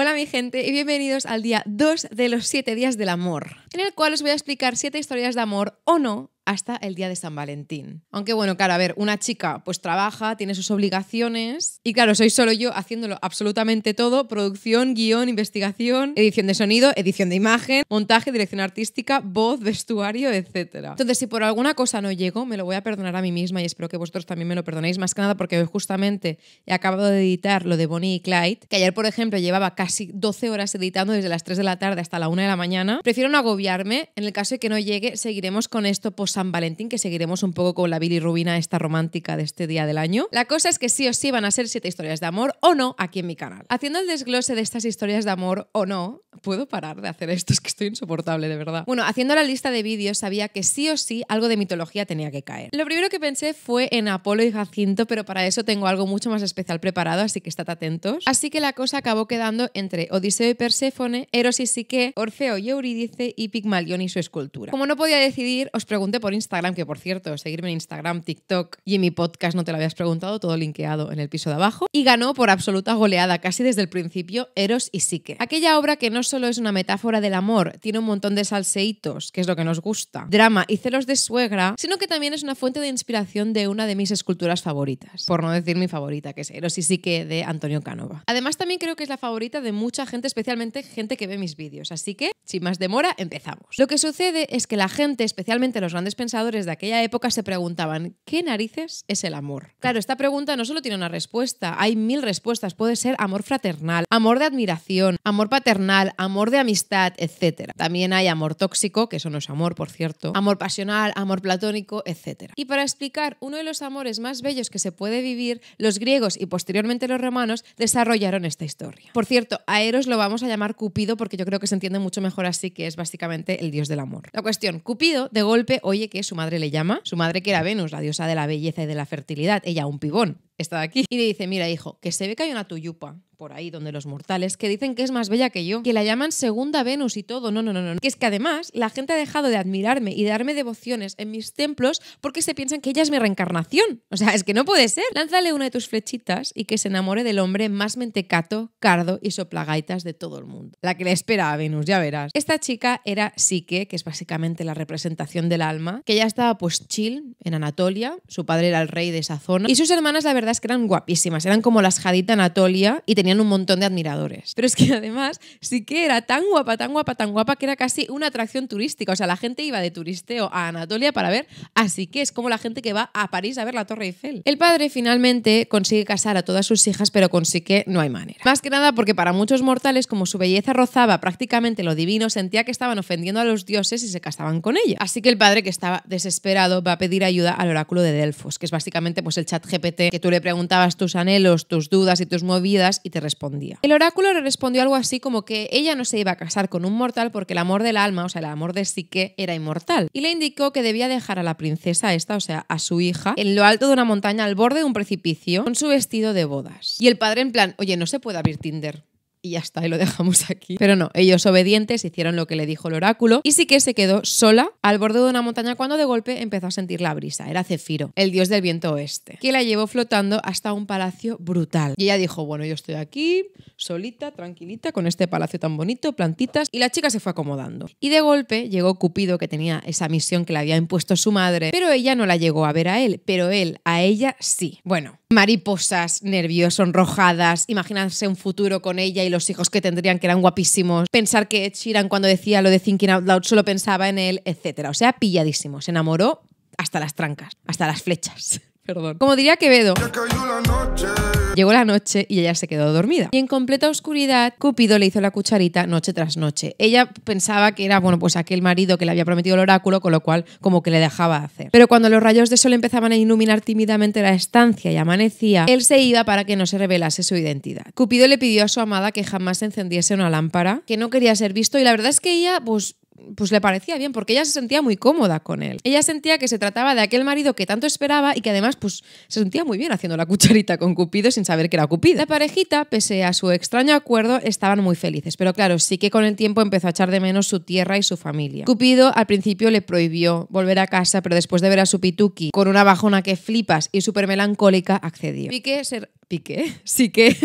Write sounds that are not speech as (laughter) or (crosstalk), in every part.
Hola mi gente y bienvenidos al día 2 de los 7 días del amor, en el cual os voy a explicar 7 historias de amor o no hasta el día de San Valentín. Aunque bueno, claro, a ver, una chica pues trabaja, tiene sus obligaciones y claro, soy solo yo haciéndolo absolutamente todo, producción, guión, investigación, edición de sonido, edición de imagen, montaje, dirección artística, voz, vestuario, etc. Entonces, si por alguna cosa no llego, me lo voy a perdonar a mí misma y espero que vosotros también me lo perdonéis, más que nada porque hoy justamente he acabado de editar lo de Bonnie y Clyde, que ayer, por ejemplo, llevaba casi 12 horas editando desde las 3 de la tarde hasta la 1 de la mañana. Prefiero no agobiarme, en el caso de que no llegue, seguiremos con esto posando San Valentín, que seguiremos un poco con la Rubina esta romántica de este día del año. La cosa es que sí o sí van a ser siete historias de amor o no aquí en mi canal. Haciendo el desglose de estas historias de amor o no, puedo parar de hacer esto, (laughs) es que estoy insoportable, de verdad. Bueno, haciendo la lista de vídeos sabía que sí o sí algo de mitología tenía que caer. Lo primero que pensé fue en Apolo y Jacinto, pero para eso tengo algo mucho más especial preparado, así que estad atentos. Así que la cosa acabó quedando entre Odiseo y Perséfone, Eros y Psique, Orfeo y Eurídice y Pigmalión y su escultura. Como no podía decidir, os pregunté por Instagram, que por cierto, seguirme en Instagram, TikTok y en mi podcast, no te lo habías preguntado, todo linkeado en el piso de abajo. Y ganó por absoluta goleada, casi desde el principio, Eros y Psique. Aquella obra que no solo es una metáfora del amor, tiene un montón de salseitos, que es lo que nos gusta, drama y celos de suegra, sino que también es una fuente de inspiración de una de mis esculturas favoritas, por no decir mi favorita, que es Eros y Psique de Antonio Canova. Además, también creo que es la favorita de mucha gente, especialmente gente que ve mis vídeos. Así que, sin más demora, empezamos. Lo que sucede es que la gente, especialmente los grandes pensadores de aquella época se preguntaban, ¿qué narices es el amor? Claro, esta pregunta no solo tiene una respuesta, hay mil respuestas. Puede ser amor fraternal, amor de admiración, amor paternal, amor de amistad, etc. También hay amor tóxico, que eso no es amor, por cierto, amor pasional, amor platónico, etc. Y para explicar uno de los amores más bellos que se puede vivir, los griegos y posteriormente los romanos desarrollaron esta historia. Por cierto, a Eros lo vamos a llamar Cupido porque yo creo que se entiende mucho mejor así, que es básicamente el dios del amor. La cuestión, Cupido de golpe hoy que su madre le llama, su madre que era Venus, la diosa de la belleza y de la fertilidad, ella un pibón, está aquí. Y le dice, mira hijo, que se ve que hay una tuyupa por ahí donde los mortales que dicen que es más bella que yo, que la llaman segunda Venus y todo. No, no, no, no. Que es que además la gente ha dejado de admirarme y de darme devociones en mis templos porque se piensan que ella es mi reencarnación. O sea, es que no puede ser. Lánzale una de tus flechitas y que se enamore del hombre más mentecato, cardo y soplagaitas de todo el mundo. La que le espera a Venus, ya verás. Esta chica era Psique, que es básicamente la representación del alma, que ya estaba pues chill en Anatolia, su padre era el rey de esa zona y sus hermanas la verdad que eran guapísimas, eran como las Jadita Anatolia y tenían un montón de admiradores. Pero es que además sí que era tan guapa, tan guapa, tan guapa que era casi una atracción turística. O sea, la gente iba de turisteo a Anatolia para ver, así que es como la gente que va a París a ver la Torre Eiffel. El padre finalmente consigue casar a todas sus hijas, pero consigue que no hay manera. Más que nada porque para muchos mortales, como su belleza rozaba prácticamente lo divino, sentía que estaban ofendiendo a los dioses y se casaban con ella. Así que el padre, que estaba desesperado, va a pedir ayuda al oráculo de Delfos, que es básicamente pues el chat GPT que tú le preguntabas tus anhelos, tus dudas y tus movidas y te respondía. El oráculo le respondió algo así como que ella no se iba a casar con un mortal porque el amor del alma, o sea, el amor de Psique, era inmortal. Y le indicó que debía dejar a la princesa esta, o sea, a su hija, en lo alto de una montaña al borde de un precipicio con su vestido de bodas. Y el padre en plan, oye, no se puede abrir Tinder y ya está, y lo dejamos (laughs) aquí. Pero no, ellos obedientes hicieron lo que le dijo el oráculo y sí que se quedó sola al borde de una montaña cuando de golpe empezó a sentir la brisa. Era Cefiro, el dios del viento oeste, que la llevó flotando hasta un palacio brutal. Y ella dijo, bueno, yo estoy aquí, solita, tranquilita, con este palacio tan bonito, plantitas, y la chica se fue acomodando. Y de golpe llegó Cupido, que tenía esa misión que le había impuesto su madre, pero ella no la llegó a ver a él, pero él a ella sí. Bueno, mariposas, nervios, sonrojadas, imaginarse un futuro con ella y los hijos que tendrían que eran guapísimos, pensar que Ed cuando decía lo de Thinking Out Loud solo pensaba en él, etcétera. O sea, pilladísimo, se enamoró hasta las trancas, hasta las flechas. (laughs) Perdón. Como diría Quevedo. Llegó la noche y ella se quedó dormida. Y en completa oscuridad, Cupido le hizo la cucharita noche tras noche. Ella pensaba que era, bueno, pues aquel marido que le había prometido el oráculo, con lo cual como que le dejaba hacer. Pero cuando los rayos de sol empezaban a iluminar tímidamente la estancia y amanecía, él se iba para que no se revelase su identidad. Cupido le pidió a su amada que jamás encendiese una lámpara, que no quería ser visto y la verdad es que ella pues pues le parecía bien, porque ella se sentía muy cómoda con él. Ella sentía que se trataba de aquel marido que tanto esperaba y que además pues se sentía muy bien haciendo la cucharita con Cupido sin saber que era Cupido. La parejita, pese a su extraño acuerdo, estaban muy felices, pero claro, sí que con el tiempo empezó a echar de menos su tierra y su familia. Cupido al principio le prohibió volver a casa, pero después de ver a su pituki con una bajona que flipas y súper melancólica, accedió. ser Piqué (laughs) sí que,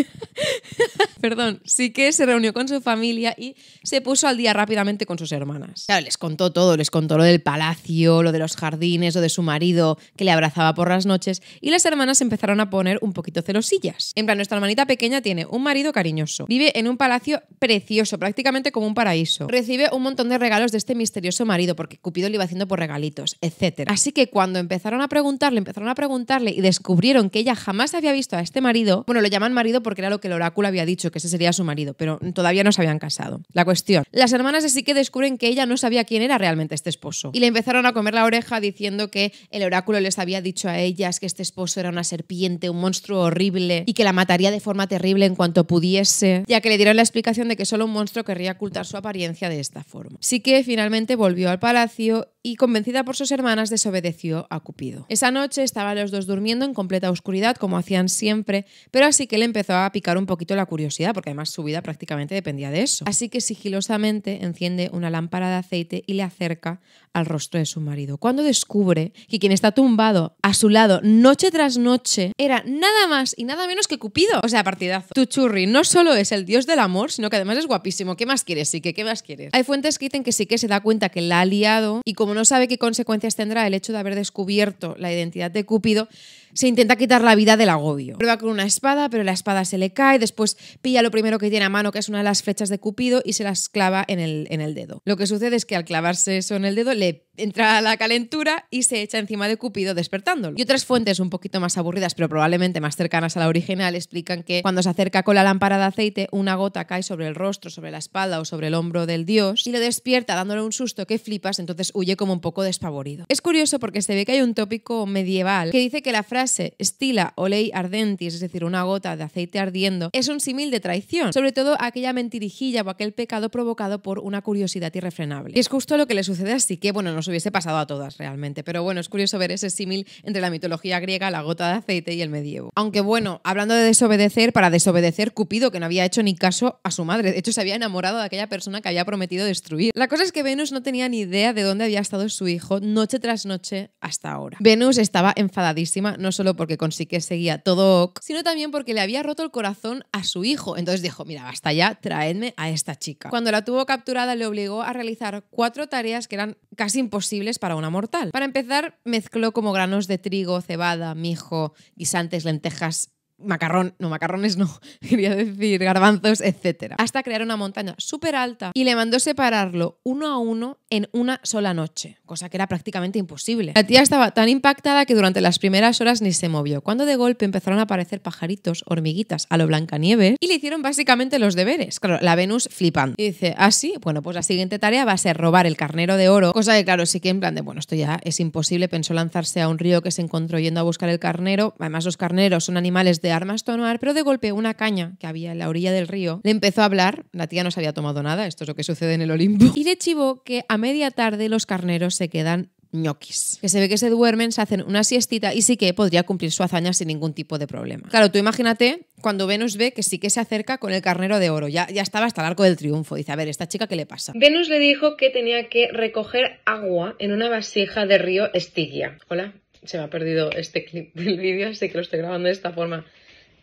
(laughs) perdón, sí que se reunió con su familia y se puso al día rápidamente con sus hermanas. Claro, les contó todo, les contó lo del palacio, lo de los jardines, lo de su marido que le abrazaba por las noches y las hermanas empezaron a poner un poquito celosillas. En plan, nuestra hermanita pequeña tiene un marido cariñoso, vive en un palacio precioso, prácticamente como un paraíso, recibe un montón de regalos de este misterioso marido porque Cupido le iba haciendo por regalitos, etc. Así que cuando empezaron a preguntarle, empezaron a preguntarle y descubrieron que ella jamás había visto a este marido, bueno, lo llaman marido porque era lo que el oráculo había dicho, que ese sería su marido, pero todavía no se habían casado. La cuestión, las hermanas así que descubren que ella no sabía quién era realmente este esposo y le empezaron a comer la oreja diciendo que el oráculo les había dicho a ellas que este esposo era una serpiente, un monstruo horrible y que la mataría de forma terrible en cuanto pudiese, ya que le dieron la explicación de que solo un monstruo querría ocultar su apariencia de esta forma. Así que finalmente volvió al palacio y convencida por sus hermanas desobedeció a Cupido. Esa noche estaban los dos durmiendo en completa oscuridad como hacían siempre pero así que le empezó a picar un poquito la curiosidad, porque además su vida prácticamente dependía de eso. Así que sigilosamente enciende una lámpara de aceite y le acerca al rostro de su marido, cuando descubre que quien está tumbado a su lado noche tras noche era nada más y nada menos que Cupido. O sea, partidazo. churri no solo es el dios del amor, sino que además es guapísimo. ¿Qué más quieres, Sique? ¿Qué más quieres? Hay fuentes que dicen que sí se da cuenta que la ha liado y como no sabe qué consecuencias tendrá el hecho de haber descubierto la identidad de Cupido, se intenta quitar la vida del agobio. Prueba con una espada, pero la espada se le cae, después pilla lo primero que tiene a mano, que es una de las flechas de Cupido, y se las clava en el, en el dedo. Lo que sucede es que al clavarse eso en el dedo le Entra entra la calentura y se echa encima de Cupido despertándolo. Y otras fuentes un poquito más aburridas, pero probablemente más cercanas a la original, explican que cuando se acerca con la lámpara de aceite, una gota cae sobre el rostro, sobre la espalda o sobre el hombro del dios y lo despierta dándole un susto que flipas, entonces huye como un poco despavorido. Es curioso porque se ve que hay un tópico medieval que dice que la frase stila olei ley ardentis, es decir, una gota de aceite ardiendo, es un símil de traición, sobre todo aquella mentirijilla o aquel pecado provocado por una curiosidad irrefrenable. Y es justo lo que le sucede así que bueno, nos hubiese pasado a todas realmente. Pero bueno, es curioso ver ese símil entre la mitología griega, la gota de aceite y el medievo. Aunque bueno, hablando de desobedecer, para desobedecer, Cupido, que no había hecho ni caso a su madre, de hecho se había enamorado de aquella persona que había prometido destruir. La cosa es que Venus no tenía ni idea de dónde había estado su hijo noche tras noche hasta ahora. Venus estaba enfadadísima, no solo porque con que seguía todo ok, sino también porque le había roto el corazón a su hijo. Entonces dijo, mira, basta ya, traedme a esta chica. Cuando la tuvo capturada le obligó a realizar cuatro tareas que eran imposibles para una mortal. Para empezar, mezcló como granos de trigo, cebada, mijo, guisantes, lentejas macarrón, no macarrones no, (laughs) quería decir garbanzos, etc. Hasta crear una montaña súper alta y le mandó separarlo uno a uno en una sola noche, cosa que era prácticamente imposible. La tía estaba tan impactada que durante las primeras horas ni se movió, cuando de golpe empezaron a aparecer pajaritos, hormiguitas, a lo Blancanieve y le hicieron básicamente los deberes. Claro, la Venus flipando. Y dice, ah, sí, bueno, pues la siguiente tarea va a ser robar el carnero de oro, cosa que claro, sí que en plan de, bueno, esto ya es imposible, pensó lanzarse a un río que se encontró yendo a buscar el carnero, además los carneros son animales de de armas tonuar, pero de golpe una caña que había en la orilla del río le empezó a hablar, la tía no se había tomado nada, esto es lo que sucede en el Olimpo, y le chivó que a media tarde los carneros se quedan ñoquis. Que se ve que se duermen, se hacen una siestita y sí que podría cumplir su hazaña sin ningún tipo de problema. Claro, tú imagínate cuando Venus ve que sí que se acerca con el carnero de oro. Ya, ya estaba hasta el arco del triunfo. Dice, a ver, ¿esta chica qué le pasa? Venus le dijo que tenía que recoger agua en una vasija del río Estigia. Hola, se me ha perdido este clip del vídeo, así que lo estoy grabando de esta forma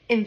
en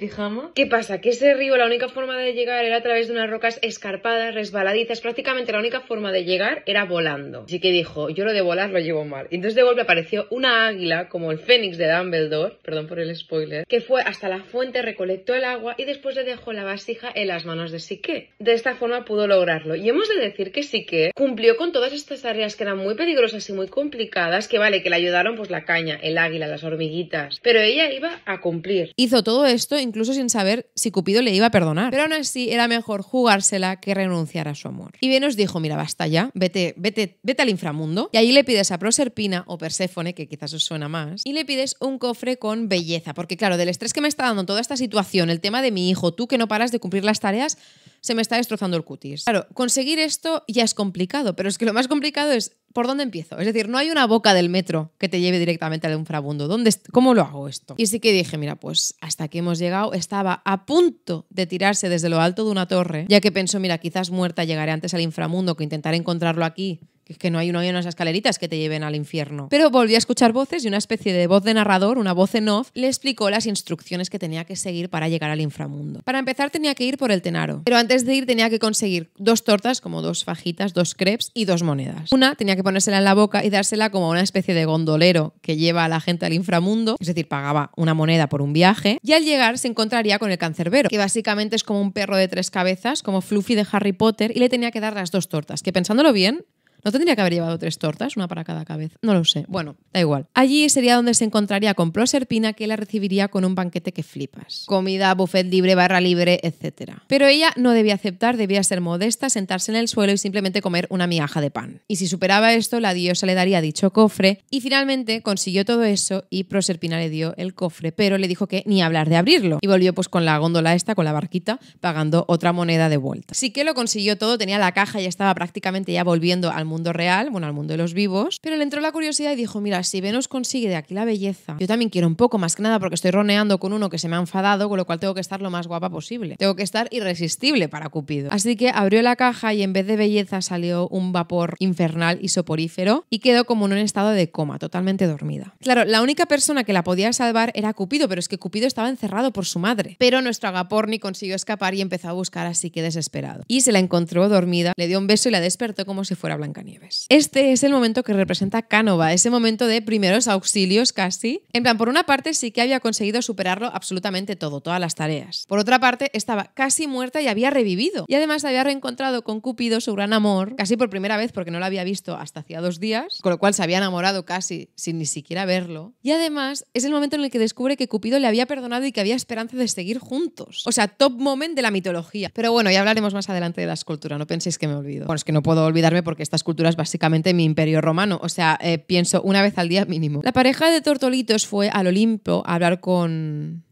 ¿Qué pasa? Que ese río la única forma de llegar era a través de unas rocas escarpadas, resbaladizas. Prácticamente la única forma de llegar era volando. Así que dijo, yo lo de volar lo llevo mal. Y entonces de golpe apareció una águila, como el fénix de Dumbledore, perdón por el spoiler, que fue hasta la fuente, recolectó el agua y después le dejó la vasija en las manos de Sique. De esta forma pudo lograrlo. Y hemos de decir que Sique cumplió con todas estas áreas que eran muy peligrosas y muy complicadas, que vale, que le ayudaron pues la caña, el águila, las hormiguitas. Pero ella iba a cumplir. Hizo todo esto incluso sin saber si Cupido le iba a perdonar. Pero aún así era mejor jugársela que renunciar a su amor. Y Venus dijo, mira, basta ya, vete, vete, vete al inframundo. Y ahí le pides a Proserpina o Perséfone, que quizás os suena más, y le pides un cofre con belleza. Porque claro, del estrés que me está dando toda esta situación, el tema de mi hijo, tú que no paras de cumplir las tareas, se me está destrozando el cutis. Claro, conseguir esto ya es complicado, pero es que lo más complicado es ¿por dónde empiezo? Es decir, no hay una boca del metro que te lleve directamente al inframundo. ¿Dónde ¿Cómo lo hago esto? Y sí que dije, mira, pues hasta que hemos llegado, estaba a punto de tirarse desde lo alto de una torre, ya que pensó, mira, quizás muerta llegaré antes al inframundo que intentar encontrarlo aquí que no hay, no hay unas escaleritas que te lleven al infierno. Pero volví a escuchar voces y una especie de voz de narrador, una voz en off, le explicó las instrucciones que tenía que seguir para llegar al inframundo. Para empezar tenía que ir por el Tenaro, pero antes de ir tenía que conseguir dos tortas, como dos fajitas, dos crepes y dos monedas. Una tenía que ponérsela en la boca y dársela como una especie de gondolero que lleva a la gente al inframundo, es decir, pagaba una moneda por un viaje, y al llegar se encontraría con el cancerbero, que básicamente es como un perro de tres cabezas, como Fluffy de Harry Potter, y le tenía que dar las dos tortas, que pensándolo bien, ¿No tendría que haber llevado tres tortas, una para cada cabeza? No lo sé. Bueno, da igual. Allí sería donde se encontraría con Proserpina, que la recibiría con un banquete que flipas. Comida, buffet libre, barra libre, etc. Pero ella no debía aceptar, debía ser modesta, sentarse en el suelo y simplemente comer una migaja de pan. Y si superaba esto, la diosa le daría dicho cofre y finalmente consiguió todo eso y Proserpina le dio el cofre, pero le dijo que ni hablar de abrirlo. Y volvió pues con la góndola esta, con la barquita, pagando otra moneda de vuelta. Sí que lo consiguió todo, tenía la caja y estaba prácticamente ya volviendo al mundo real, bueno, al mundo de los vivos, pero le entró la curiosidad y dijo, mira, si Venus consigue de aquí la belleza, yo también quiero un poco, más que nada porque estoy roneando con uno que se me ha enfadado, con lo cual tengo que estar lo más guapa posible. Tengo que estar irresistible para Cupido. Así que abrió la caja y en vez de belleza salió un vapor infernal y soporífero y quedó como en un estado de coma, totalmente dormida. Claro, la única persona que la podía salvar era Cupido, pero es que Cupido estaba encerrado por su madre. Pero nuestro Agaporni consiguió escapar y empezó a buscar así que desesperado. Y se la encontró dormida, le dio un beso y la despertó como si fuera blanca Nieves. Este es el momento que representa Cánova, ese momento de primeros auxilios casi. En plan, por una parte sí que había conseguido superarlo absolutamente todo, todas las tareas. Por otra parte, estaba casi muerta y había revivido. Y además había reencontrado con Cupido su gran amor, casi por primera vez porque no lo había visto hasta hacía dos días, con lo cual se había enamorado casi sin ni siquiera verlo. Y además es el momento en el que descubre que Cupido le había perdonado y que había esperanza de seguir juntos. O sea, top moment de la mitología. Pero bueno, ya hablaremos más adelante de la escultura, no penséis que me olvido. Bueno, es que no puedo olvidarme porque estas culturas básicamente mi imperio romano, o sea, eh, pienso una vez al día mínimo. La pareja de Tortolitos fue al Olimpo a hablar con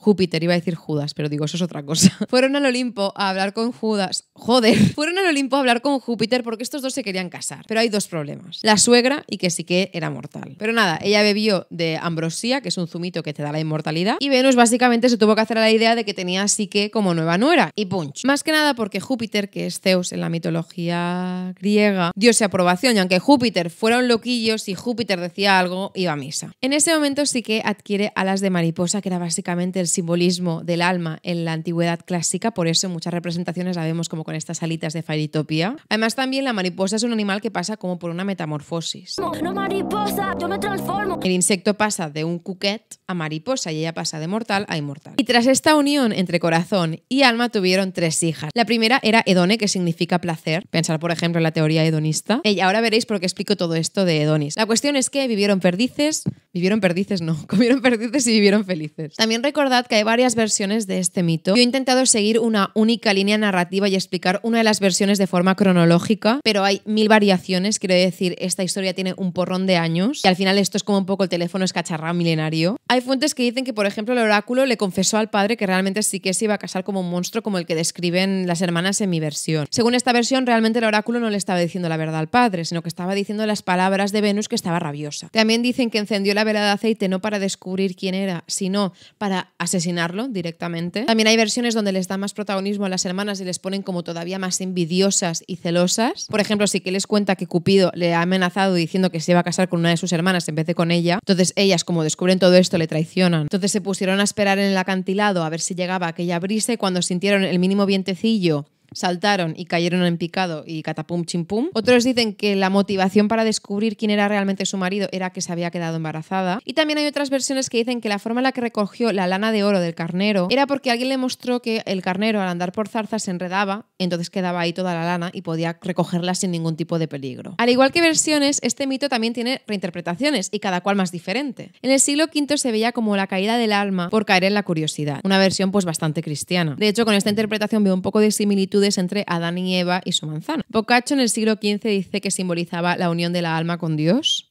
Júpiter, iba a decir Judas, pero digo, eso es otra cosa. (laughs) Fueron al Olimpo a hablar con Judas. Joder, (laughs) fueron al Olimpo a hablar con Júpiter porque estos dos se querían casar. Pero hay dos problemas. La suegra y que sí era mortal. Pero nada, ella bebió de ambrosía, que es un zumito que te da la inmortalidad. Y Venus básicamente se tuvo que hacer a la idea de que tenía psique como nueva nuera. Y punch. Más que nada porque Júpiter, que es Zeus en la mitología griega, dio su aprobación. Y aunque Júpiter fuera un loquillo, si Júpiter decía algo, iba a misa. En ese momento sí adquiere alas de mariposa, que era básicamente el simbolismo del alma en la antigüedad clásica, por eso en muchas representaciones la vemos como con estas alitas de Fairytopia. Además también la mariposa es un animal que pasa como por una metamorfosis. No, mariposa, yo me transformo. El insecto pasa de un cuquet a mariposa y ella pasa de mortal a inmortal. Y tras esta unión entre corazón y alma tuvieron tres hijas. La primera era Edone, que significa placer. Pensar, por ejemplo, en la teoría hedonista. Y ahora veréis por qué explico todo esto de Edonis. La cuestión es que vivieron perdices, vivieron perdices, no, (laughs) comieron perdices y vivieron felices. También recordad que hay varias versiones de este mito. Yo he intentado seguir una única línea narrativa y explicar una de las versiones de forma cronológica, pero hay mil variaciones. Quiero decir, esta historia tiene un porrón de años y al final esto es como un poco el teléfono escacharrado milenario. Hay fuentes que dicen que, por ejemplo, el oráculo le confesó al padre que realmente sí que se iba a casar como un monstruo como el que describen las hermanas en mi versión. Según esta versión, realmente el oráculo no le estaba diciendo la verdad al padre, sino que estaba diciendo las palabras de Venus que estaba rabiosa. También dicen que encendió la vela de aceite no para descubrir quién era, sino para asesinarlo directamente. También hay versiones donde les da más protagonismo a las hermanas y les ponen como todavía más envidiosas y celosas. Por ejemplo, si que les cuenta que Cupido le ha amenazado diciendo que se iba a casar con una de sus hermanas en vez de con ella. Entonces ellas, como descubren todo esto, le traicionan. Entonces se pusieron a esperar en el acantilado a ver si llegaba aquella brisa y cuando sintieron el mínimo vientecillo saltaron y cayeron en picado y catapum chimpum. Otros dicen que la motivación para descubrir quién era realmente su marido era que se había quedado embarazada. Y también hay otras versiones que dicen que la forma en la que recogió la lana de oro del carnero era porque alguien le mostró que el carnero al andar por zarza se enredaba, entonces quedaba ahí toda la lana y podía recogerla sin ningún tipo de peligro. Al igual que versiones, este mito también tiene reinterpretaciones y cada cual más diferente. En el siglo V se veía como la caída del alma por caer en la curiosidad, una versión pues bastante cristiana. De hecho, con esta interpretación veo un poco de similitud entre Adán y Eva y su manzana. Boccaccio en el siglo XV dice que simbolizaba la unión de la alma con Dios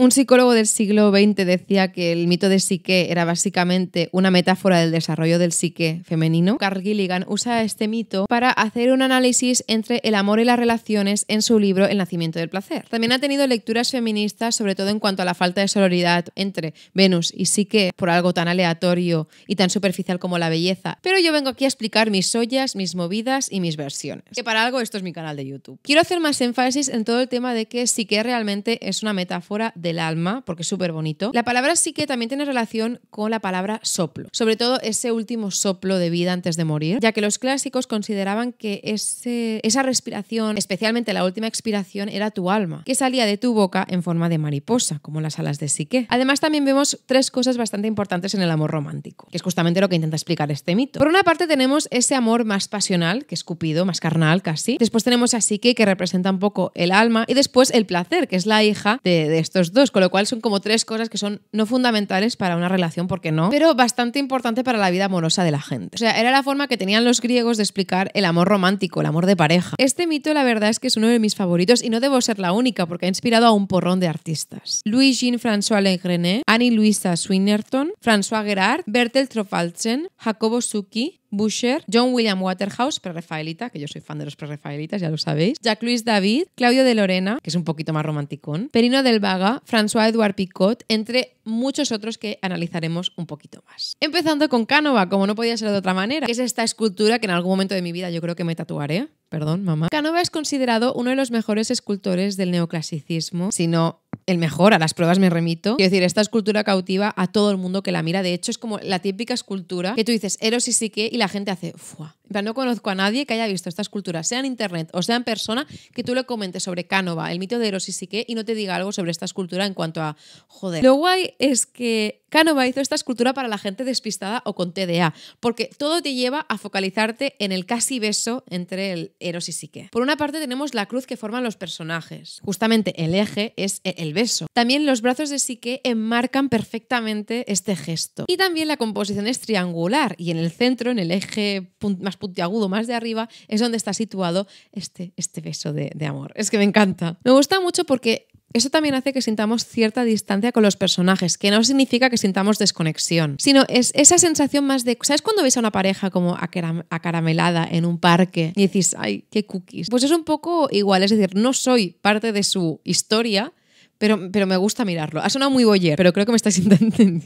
un psicólogo del siglo XX decía que el mito de psique era básicamente una metáfora del desarrollo del psique femenino. Carl Gilligan usa este mito para hacer un análisis entre el amor y las relaciones en su libro El nacimiento del placer. También ha tenido lecturas feministas, sobre todo en cuanto a la falta de solidaridad entre Venus y psique por algo tan aleatorio y tan superficial como la belleza. Pero yo vengo aquí a explicar mis ollas, mis movidas y mis versiones. Que para algo esto es mi canal de YouTube. Quiero hacer más énfasis en todo el tema de que psique realmente es una metáfora de del alma, porque es súper bonito. La palabra psique también tiene relación con la palabra soplo, sobre todo ese último soplo de vida antes de morir, ya que los clásicos consideraban que esa respiración, especialmente la última expiración, era tu alma, que salía de tu boca en forma de mariposa, como las alas de psique. Además, también vemos tres cosas bastante importantes en el amor romántico, que es justamente lo que intenta explicar este mito. Por una parte tenemos ese amor más pasional, que es Cupido, más carnal casi. Después tenemos a Psique, que representa un poco el alma, y después el placer, que es la hija de estos dos con lo cual son como tres cosas que son no fundamentales para una relación, porque no, pero bastante importante para la vida amorosa de la gente. O sea, era la forma que tenían los griegos de explicar el amor romántico, el amor de pareja. Este mito la verdad es que es uno de mis favoritos y no debo ser la única porque ha inspirado a un porrón de artistas. Louis Jean-François Legrenet, Annie Luisa Swinerton François Gerard, Bertel Trofalzen Jacobo Suki, Boucher, John William Waterhouse, prerrafaelita, que yo soy fan de los prerrafaelitas, ya lo sabéis, Jacques-Louis David, Claudio de Lorena, que es un poquito más romanticón, Perino del Vaga, François-Edouard Picot, entre muchos otros que analizaremos un poquito más. Empezando con Cánova, como no podía ser de otra manera, que es esta escultura que en algún momento de mi vida yo creo que me tatuaré. Perdón, mamá. Canova es considerado uno de los mejores escultores del neoclasicismo, si no el mejor, a las pruebas me remito. Quiero decir, esta escultura cautiva a todo el mundo que la mira. De hecho, es como la típica escultura que tú dices Eros y Sique, y la gente hace, ¡fua! plan, no conozco a nadie que haya visto esta escultura, sea en internet o sea en persona, que tú le comentes sobre Cánova, el mito de Eros y Sique, y no te diga algo sobre esta escultura en cuanto a, joder. Lo guay es que Canova hizo esta escultura para la gente despistada o con TDA, porque todo te lleva a focalizarte en el casi beso entre el Eros y Psique. Por una parte tenemos la cruz que forman los personajes. Justamente el eje es eh, el beso. También los brazos de Psique enmarcan perfectamente este gesto. Y también la composición es triangular y en el centro, en el eje más puntiagudo, más de arriba, es donde está situado este, este beso de amor. Es que me encanta. Me gusta mucho porque eso también hace que sintamos cierta distancia con los personajes, que no significa que sintamos desconexión, sino es esa sensación más de, ¿sabes cuando ves a una pareja como acaramelada en un parque y decís, ay, qué cookies? Pues es un poco igual, es decir, no soy parte de su historia, pero, me gusta mirarlo. Ha sonado muy boyer, pero creo que me estáis (laughs) entendiendo.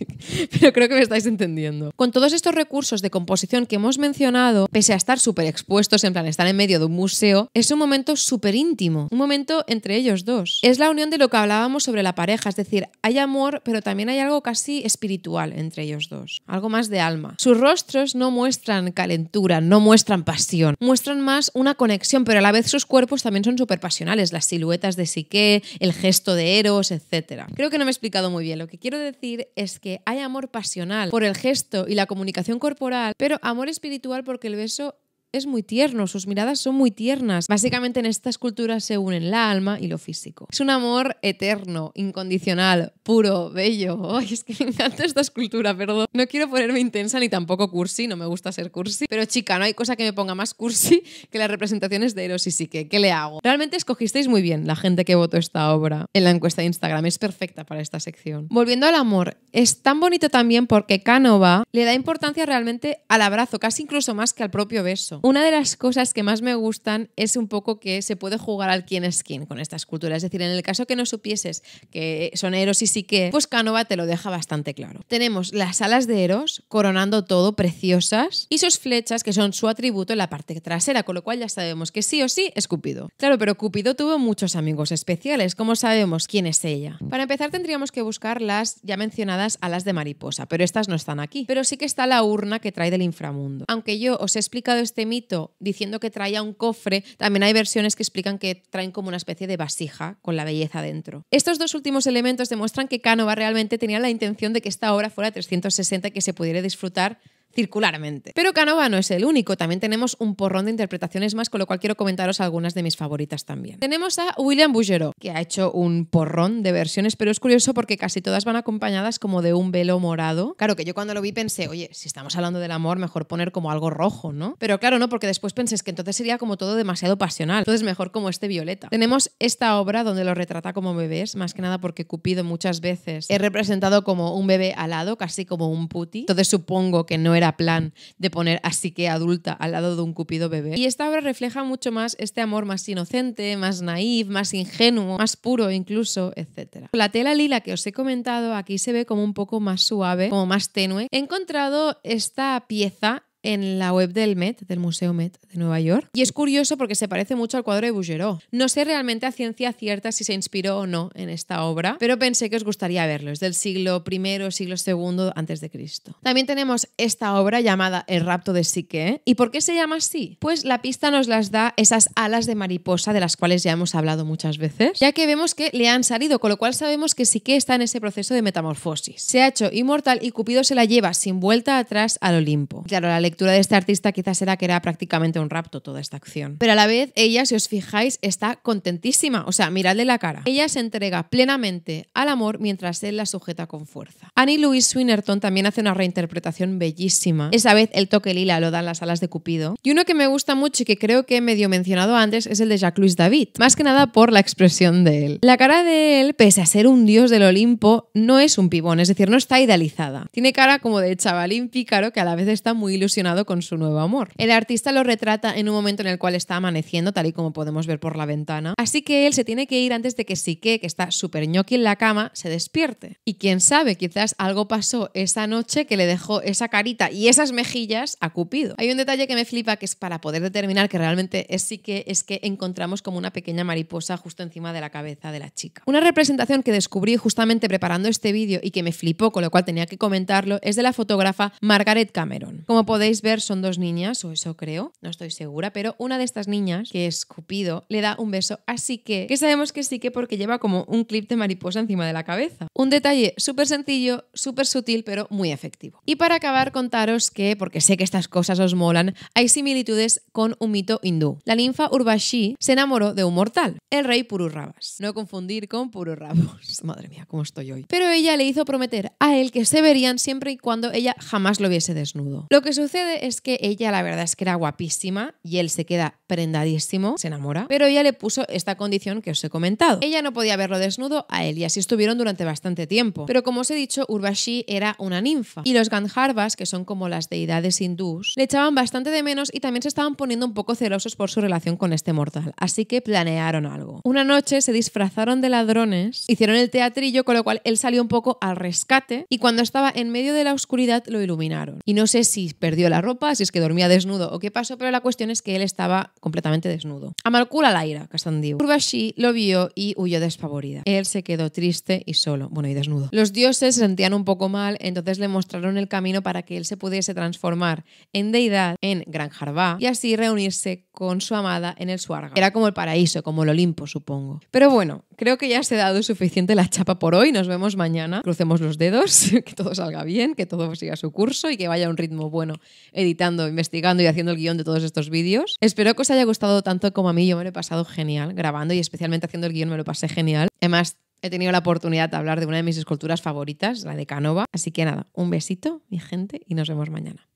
pero creo que me estáis entendiendo. Con todos estos recursos de composición que hemos mencionado, pese a estar súper expuestos, en plan, estar en medio de un museo, es un momento súper íntimo. Un momento entre ellos dos. Es la unión de lo que hablábamos sobre la pareja, es decir, hay amor, pero también hay algo casi espiritual entre ellos dos. Algo más de alma. Sus rostros no muestran calentura, no muestran pasión. Muestran más una conexión, pero a la vez sus cuerpos también son súper pasionales. Las siluetas de Sique, el gesto de él Etcétera. Creo que no me he explicado muy bien. Lo que quiero decir es que hay amor pasional por el gesto y la comunicación corporal, pero amor espiritual porque el beso es muy tierno, sus miradas son muy tiernas. Básicamente en esta escultura se unen la alma y lo físico. Es un amor eterno, incondicional, puro, bello. (laughs) Ay, es que me encanta esta escultura, perdón. No quiero ponerme intensa ni tampoco cursi, no me gusta ser cursi. Pero chica, no hay cosa que me ponga más cursi (laughs) que las representaciones de Eros y Psique. ¿Qué le hago? Realmente escogisteis muy bien la gente que votó esta obra en la encuesta de Instagram. Es perfecta para esta sección. Volviendo al amor, es tan bonito también porque Canova le da importancia realmente al abrazo, casi incluso más que al propio beso. Una de las cosas que más me gustan es un poco que se puede jugar al quién es quién con estas culturas. Es decir, en el caso que no supieses que son Eros y sí que, pues Canova te lo deja bastante claro. Tenemos las alas de Eros coronando todo, preciosas, y sus flechas que son su atributo en la parte trasera, con lo cual ya sabemos que sí o sí es Cupido. Claro, pero Cupido tuvo muchos amigos especiales. ¿Cómo sabemos quién es ella? Para empezar tendríamos que buscar las ya mencionadas alas de mariposa, pero estas no están aquí. Pero sí que está la urna que trae del inframundo. Aunque yo os he explicado este mito diciendo que traía un cofre, también hay versiones que explican que traen como una especie de vasija con la belleza dentro. Estos dos últimos elementos demuestran que Cánova realmente tenía la intención de que esta obra fuera 360 y que se pudiera disfrutar circularmente. Pero Canova no es el único, también tenemos un porrón de interpretaciones más, con lo cual quiero comentaros algunas de mis favoritas también. Tenemos a William Bougereau, que ha hecho un porrón de versiones, pero es curioso porque casi todas van acompañadas como de un velo morado. Claro que yo cuando lo vi pensé, oye, si estamos hablando del amor, mejor poner como algo rojo, ¿no? Pero claro, no, porque después pensé que entonces sería como todo demasiado pasional, entonces mejor como este violeta. Tenemos esta obra donde lo retrata como bebés, más que nada porque Cupido muchas veces es representado como un bebé alado, casi como un puti. Entonces supongo que no plan de poner así que adulta al lado de un cupido bebé. Y esta obra refleja mucho más este amor más inocente, más naif, más ingenuo, más puro incluso, etc. La tela lila que os he comentado aquí se ve como un poco más suave, como más tenue. He encontrado esta pieza en la web del Met, del Museo Met de Nueva York. Y es curioso porque se parece mucho al cuadro de Bouguereau. No sé realmente a ciencia cierta si se inspiró o no en esta obra, pero pensé que os gustaría verlo. Es del siglo I, siglo II antes de Cristo. También tenemos esta obra llamada El rapto de Psique. ¿Y por qué se llama así? Pues la pista nos las da esas alas de mariposa de las cuales ya hemos hablado muchas veces, ya que vemos que le han salido, con lo cual sabemos que Psique está en ese proceso de metamorfosis. Se ha hecho inmortal y Cupido se la lleva sin vuelta atrás al Olimpo. Claro, la lectura de este artista quizás era que era prácticamente un rapto toda esta acción. Pero a la vez ella, si os fijáis, está contentísima, o sea, miradle la cara. Ella se entrega plenamente al amor mientras él la sujeta con fuerza. Annie Louise Swinnerton también hace una reinterpretación bellísima. Esa vez el toque lila lo dan las alas de Cupido. Y uno que me gusta mucho y que creo que he medio mencionado antes es el de Jacques-Louis David, más que nada por la expresión de él. La cara de él, pese a ser un dios del Olimpo, no es un pibón, es decir, no está idealizada. Tiene cara como de chavalín pícaro que a la vez está muy ilusionado con su nuevo amor. El artista lo retrata en un momento en el cual está amaneciendo, tal y como podemos ver por la ventana. Así que él se tiene que ir antes de que Sique, que está súper ñoqui en la cama, se despierte. Y quién sabe, quizás algo pasó esa noche que le dejó esa carita y esas mejillas a Cupido. Hay un detalle que me flipa que es para poder determinar que realmente es Sique, es que encontramos como una pequeña mariposa justo encima de la cabeza de la chica. Una representación que descubrí justamente preparando este vídeo y que me flipó, con lo cual tenía que comentarlo, es de la fotógrafa Margaret Cameron. Como podéis ver son dos niñas, o eso creo, no estoy segura, pero una de estas niñas, que es Cupido, le da un beso así que, que sabemos que sí que porque lleva como un clip de mariposa encima de la cabeza. Un detalle súper sencillo, súper sutil, pero muy efectivo. Y para acabar, contaros que, porque sé que estas cosas os molan, hay similitudes con un mito hindú. La ninfa Urbashi se enamoró de un mortal, el rey Pururrabas. No confundir con Pururrabos. (laughs) Madre mía, cómo estoy hoy. Pero ella le hizo prometer a él que se verían siempre y cuando ella jamás lo viese desnudo. Lo que sucede es que ella la verdad es que era guapísima y él se queda prendadísimo, se enamora, pero ella le puso esta condición que os he comentado. Ella no podía verlo desnudo a él y así estuvieron durante bastante tiempo. Pero como os he dicho, Urbashi era una ninfa y los Gandharvas, que son como las deidades hindús, le echaban bastante de menos y también se estaban poniendo un poco celosos por su relación con este mortal, así que planearon algo. Una noche se disfrazaron de ladrones, hicieron el teatrillo, con lo cual él salió un poco al rescate y cuando estaba en medio de la oscuridad lo iluminaron. Y no sé si perdió la ropa, si es que dormía desnudo o qué pasó, pero la cuestión es que él estaba completamente desnudo. Amalcula la ira, Castandiu. Urbashi lo vio y huyó despavorida. Él se quedó triste y solo, bueno, y desnudo. Los dioses se sentían un poco mal, entonces le mostraron el camino para que él se pudiese transformar en deidad en Gran Jarvá y así reunirse con su amada en el Suarga. Era como el paraíso, como el Olimpo, supongo. Pero bueno, creo que ya se ha dado suficiente la chapa por hoy. Nos vemos mañana. Crucemos los dedos, (laughs) que todo salga bien, que todo siga su curso y que vaya a un ritmo bueno editando, investigando y haciendo el guión de todos estos vídeos. Espero que os haya gustado tanto como a mí. Yo me lo he pasado genial grabando y especialmente haciendo el guión me lo pasé genial. Además, he tenido la oportunidad de hablar de una de mis esculturas favoritas, la de Canova. Así que nada, un besito, mi gente, y nos vemos mañana.